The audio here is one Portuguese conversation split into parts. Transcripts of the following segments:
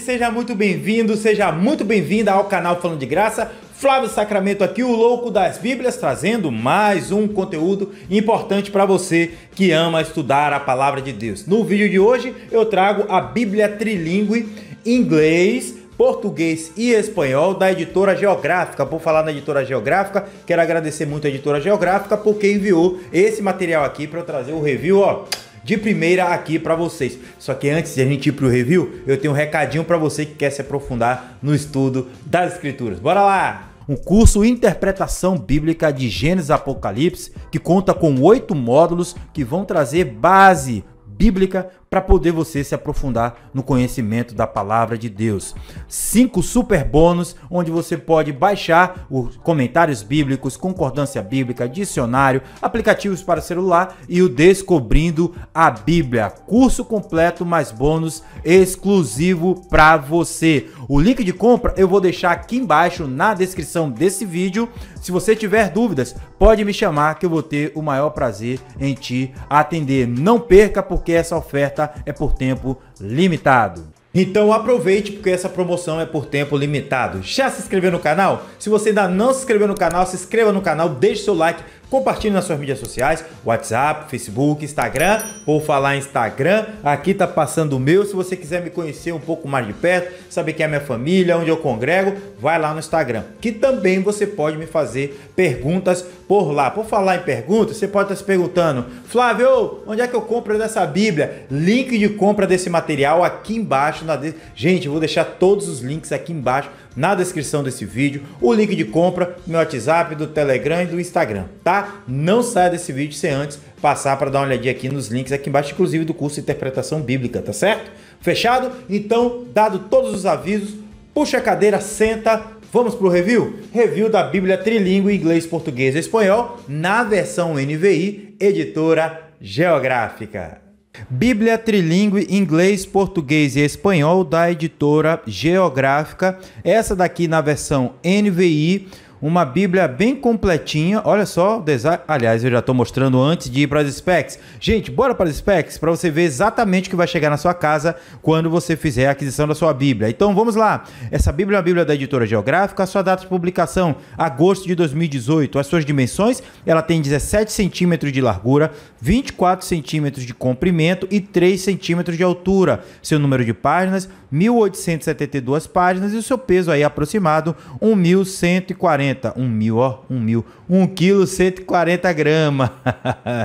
seja muito bem-vindo, seja muito bem-vinda ao canal Falando de Graça. Flávio Sacramento aqui, o louco das Bíblias, trazendo mais um conteúdo importante para você que ama estudar a palavra de Deus. No vídeo de hoje eu trago a Bíblia trilingue inglês, português e espanhol da editora Geográfica. Por falar na editora Geográfica, quero agradecer muito a editora Geográfica porque enviou esse material aqui para eu trazer o review, ó de primeira aqui para vocês. Só que antes de a gente ir para o review, eu tenho um recadinho para você que quer se aprofundar no estudo das escrituras. Bora lá! um curso Interpretação Bíblica de Gênesis Apocalipse, que conta com oito módulos que vão trazer base bíblica para poder você se aprofundar no conhecimento da palavra de Deus. Cinco super bônus onde você pode baixar os comentários bíblicos, concordância bíblica, dicionário, aplicativos para celular e o Descobrindo a Bíblia, curso completo mais bônus exclusivo para você. O link de compra eu vou deixar aqui embaixo na descrição desse vídeo. Se você tiver dúvidas, pode me chamar que eu vou ter o maior prazer em te atender. Não perca porque essa oferta é por tempo limitado. Então aproveite porque essa promoção é por tempo limitado. Já se inscreveu no canal? Se você ainda não se inscreveu no canal, se inscreva no canal, deixe seu like, Compartilhe nas suas mídias sociais, WhatsApp, Facebook, Instagram. Por falar em Instagram, aqui tá passando o meu. Se você quiser me conhecer um pouco mais de perto, saber quem é minha família, onde eu congrego, vai lá no Instagram. Que também você pode me fazer perguntas por lá. Por falar em perguntas, você pode estar tá se perguntando, Flávio, onde é que eu compro dessa Bíblia? Link de compra desse material aqui embaixo na de... gente, eu vou deixar todos os links aqui embaixo na descrição desse vídeo, o link de compra, meu WhatsApp, do Telegram e do Instagram, tá? Tá? Não saia desse vídeo sem antes passar para dar uma olhadinha aqui nos links aqui embaixo, inclusive do curso de interpretação bíblica, tá certo? Fechado? Então, dado todos os avisos, puxa a cadeira, senta, vamos para o review? Review da Bíblia trilingue inglês, português e espanhol na versão NVI, editora geográfica. Bíblia trilingue inglês, português e espanhol da editora geográfica. Essa daqui na versão NVI uma Bíblia bem completinha. Olha só o design. Aliás, eu já estou mostrando antes de ir para as specs. Gente, bora para as specs para você ver exatamente o que vai chegar na sua casa quando você fizer a aquisição da sua Bíblia. Então vamos lá. Essa Bíblia é uma Bíblia da Editora Geográfica, a sua data de publicação, agosto de 2018. As suas dimensões, ela tem 17 centímetros de largura, 24 centímetros de comprimento e 3 centímetros de altura. Seu número de páginas, 1872 páginas e o seu peso aí aproximado, 1140 140, 1 mil, ó, 1 mil, 1 quilo 140 gramas.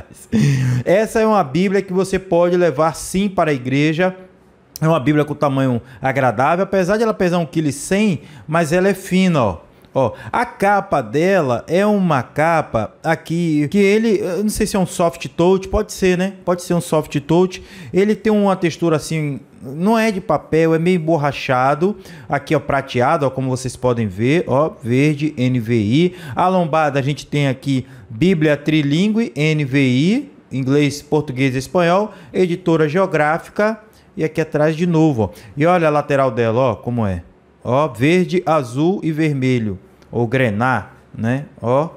Essa é uma Bíblia que você pode levar sim para a igreja. É uma Bíblia com tamanho agradável, apesar de ela pesar 1,1 kg, mas ela é fina, ó. Ó, a capa dela é uma capa aqui que ele, eu não sei se é um soft touch, pode ser, né? Pode ser um soft touch. Ele tem uma textura assim não é de papel, é meio borrachado. Aqui, ó, prateado, ó, como vocês podem ver, ó, verde, NVI. A lombada a gente tem aqui Bíblia Trilingue, NVI, inglês, português e espanhol, editora geográfica. E aqui atrás de novo, ó. E olha a lateral dela, ó, como é. Ó, verde, azul e vermelho, ou grená, né? Ó,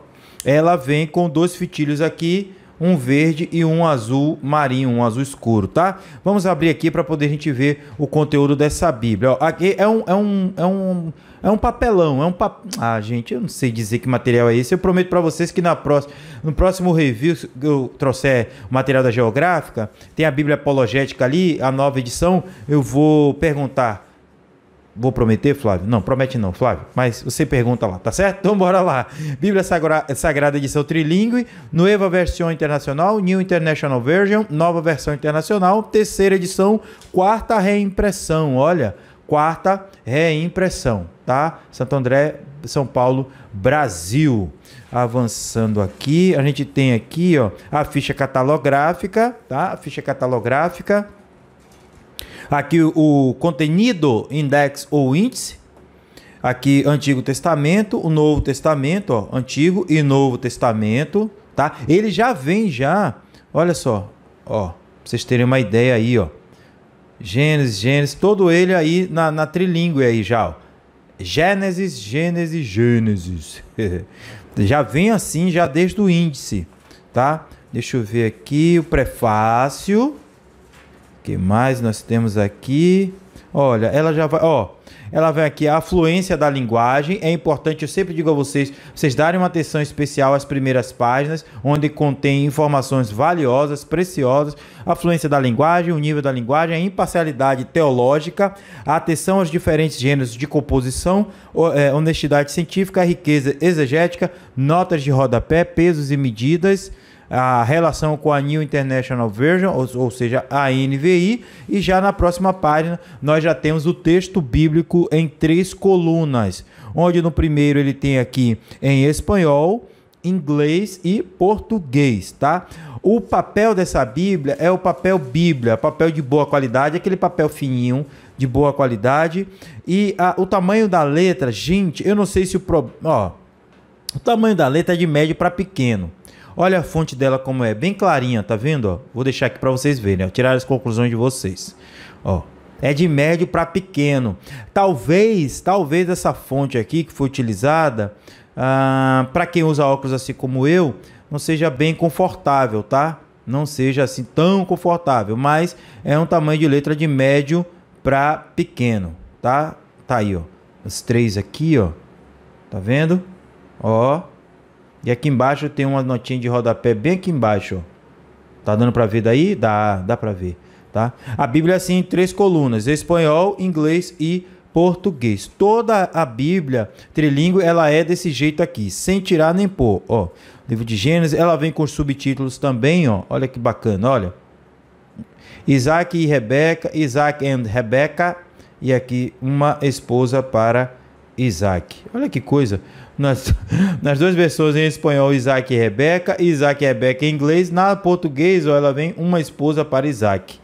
ela vem com dois fitilhos aqui um verde e um azul marinho, um azul escuro, tá? Vamos abrir aqui para poder a gente ver o conteúdo dessa Bíblia. Ó, aqui é um, é um, é um, é um papelão, é um pap... Ah, gente, eu não sei dizer que material é esse. Eu prometo para vocês que na próxima, no próximo review que eu trouxer o material da Geográfica, tem a Bíblia Apologética ali, a nova edição, eu vou perguntar Vou prometer, Flávio? Não, promete não, Flávio. Mas você pergunta lá, tá certo? Então bora lá. Bíblia Sagrada edição trilingue, Nova Versão Internacional, New International Version, Nova Versão Internacional, terceira edição, quarta reimpressão. Olha, quarta reimpressão, tá? Santo André, São Paulo, Brasil. Avançando aqui, a gente tem aqui, ó, a ficha catalográfica, tá? A ficha catalográfica Aqui o contenido, index ou índice. Aqui Antigo Testamento, o Novo Testamento, ó, Antigo e Novo Testamento, tá? Ele já vem já, olha só, ó, pra vocês terem uma ideia aí, ó. Gênesis, Gênesis, todo ele aí na, na aí já, ó. Gênesis, Gênesis, Gênesis. já vem assim, já desde o índice, tá? Deixa eu ver aqui o prefácio que mais nós temos aqui? Olha, ela já vai. Ó, ela vem aqui. A afluência da linguagem é importante. Eu sempre digo a vocês, vocês darem uma atenção especial às primeiras páginas, onde contém informações valiosas, preciosas. A fluência da linguagem, o nível da linguagem, a imparcialidade teológica, a atenção aos diferentes gêneros de composição, é, honestidade científica, riqueza exegética, notas de rodapé, pesos e medidas a relação com a New International Version, ou, ou seja, a NVI, e já na próxima página nós já temos o texto bíblico em três colunas, onde no primeiro ele tem aqui em espanhol, inglês e português, tá? O papel dessa Bíblia é o papel Bíblia, papel de boa qualidade, aquele papel fininho, de boa qualidade. E a, o tamanho da letra, gente, eu não sei se o. Pro, ó, o tamanho da letra é de médio para pequeno. Olha a fonte dela como é, bem clarinha, tá vendo? Ó, vou deixar aqui para vocês verem, ó, tirar as conclusões de vocês. Ó, é de médio para pequeno. Talvez, talvez essa fonte aqui que foi utilizada, ah, para quem usa óculos assim como eu, não seja bem confortável, tá? Não seja assim tão confortável, mas é um tamanho de letra de médio para pequeno, tá? Tá aí, ó. Os três aqui, ó. Tá vendo? Ó. E aqui embaixo tem uma notinha de rodapé bem aqui embaixo. Tá dando para ver daí? Dá, dá para ver, tá? A Bíblia é assim em três colunas: espanhol, inglês e português. Toda a Bíblia trilingue ela é desse jeito aqui, sem tirar nem pôr, ó. Livro de Gênesis, ela vem com subtítulos também, ó. Olha que bacana, olha. Isaac e Rebeca, Isaac and Rebeca e aqui uma esposa para Isaac. Olha que coisa. Nas, nas duas versões em espanhol, Isaac e Rebeca. Isaac e Rebeca em inglês. Na português, ela vem uma esposa para Isaac.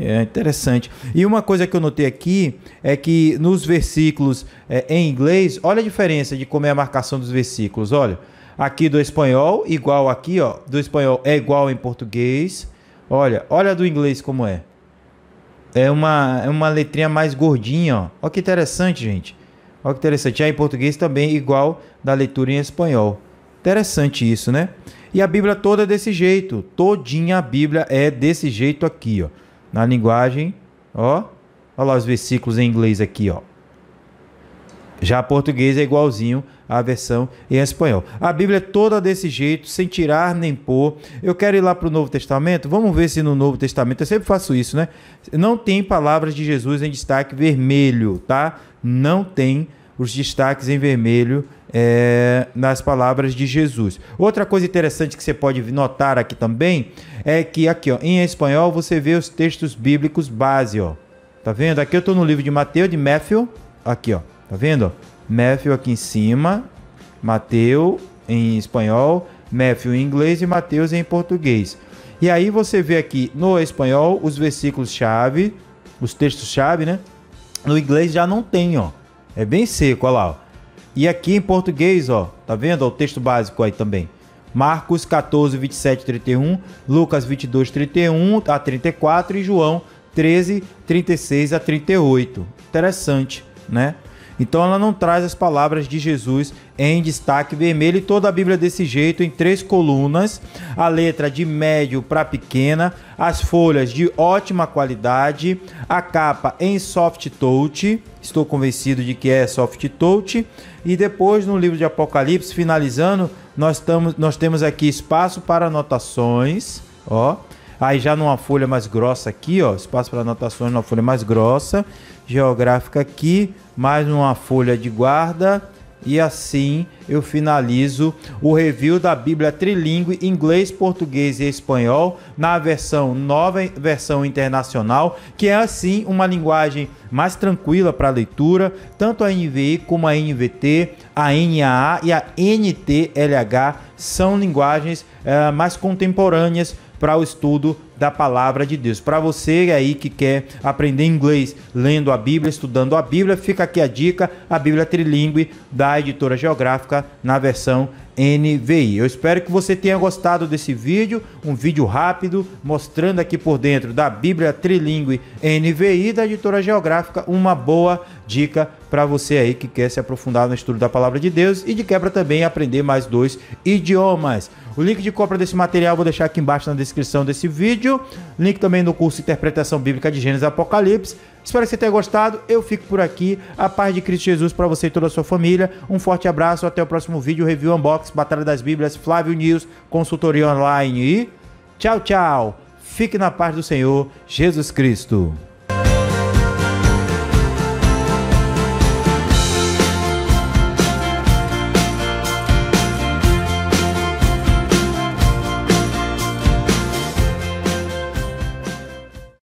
É interessante. E uma coisa que eu notei aqui é que nos versículos é, em inglês, olha a diferença de como é a marcação dos versículos. Olha, aqui do espanhol, igual aqui, ó. Do espanhol é igual em português. Olha, olha do inglês como é. É uma, é uma letrinha mais gordinha, ó. Olha que interessante, gente. Olha que interessante. Já é, em português também igual da leitura em espanhol. Interessante isso, né? E a Bíblia toda é desse jeito. Todinha a Bíblia é desse jeito aqui, ó. Na linguagem, ó. Olha lá os versículos em inglês aqui, ó. Já português é igualzinho à versão em espanhol. A Bíblia é toda desse jeito, sem tirar nem pôr. Eu quero ir lá para o Novo Testamento. Vamos ver se no Novo Testamento, eu sempre faço isso, né? Não tem palavras de Jesus em destaque vermelho, tá? não tem os destaques em vermelho é, nas palavras de Jesus. Outra coisa interessante que você pode notar aqui também é que aqui, ó, em espanhol você vê os textos bíblicos base, ó. Tá vendo? Aqui eu estou no livro de Mateus, de Matthew, aqui, ó. Tá vendo? Matthew aqui em cima, Mateus em espanhol, Matthew em inglês e Mateus em português. E aí você vê aqui no espanhol os versículos chave, os textos chave, né? No inglês já não tem, ó. É bem seco, olha lá. Ó. E aqui em português, ó, tá vendo? Ó, o texto básico aí também. Marcos 14, 27, 31, Lucas 22, 31 a 34 e João 13, 36 a 38. Interessante, né? Então ela não traz as palavras de Jesus em destaque vermelho e toda a Bíblia desse jeito, em três colunas, a letra de médio para pequena, as folhas de ótima qualidade, a capa em soft touch, estou convencido de que é soft touch, e depois no livro de Apocalipse, finalizando, nós, tamo, nós temos aqui espaço para anotações, ó, aí já numa folha mais grossa aqui, ó, espaço para anotações numa folha mais grossa, geográfica aqui, mais uma folha de guarda. E assim eu finalizo o review da Bíblia trilingue inglês, português e espanhol na versão nova, versão internacional, que é assim uma linguagem mais tranquila para leitura, tanto a NVI como a NVT, a NAA e a NTLH são linguagens é, mais contemporâneas para o estudo da palavra de Deus. Para você aí que quer aprender inglês lendo a Bíblia, estudando a Bíblia, fica aqui a dica: a Bíblia Trilingue da Editora Geográfica na versão NVI. Eu espero que você tenha gostado desse vídeo, um vídeo rápido mostrando aqui por dentro da Bíblia Trilingue NVI da Editora Geográfica uma boa dica para você aí que quer se aprofundar no estudo da palavra de Deus e de quebra também aprender mais dois idiomas. O link de compra desse material vou deixar aqui embaixo na descrição desse vídeo. Link também no curso Interpretação Bíblica de Gênesis Apocalipse. Espero que você tenha gostado. Eu fico por aqui. A paz de Cristo Jesus para você e toda a sua família. Um forte abraço. Até o próximo vídeo. Review Unbox, Batalha das Bíblias, Flávio News, consultoria online e tchau, tchau. Fique na paz do Senhor Jesus Cristo.